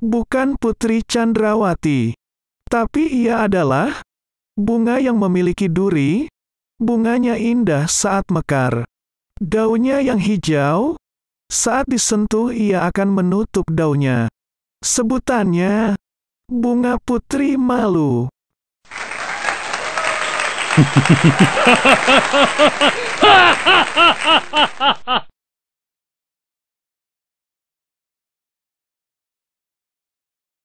Bukan Putri Chandrawati. Tapi ia adalah bunga yang memiliki duri, bunganya indah saat mekar. Daunnya yang hijau, saat disentuh ia akan menutup daunnya. Sebutannya, bunga putri malu.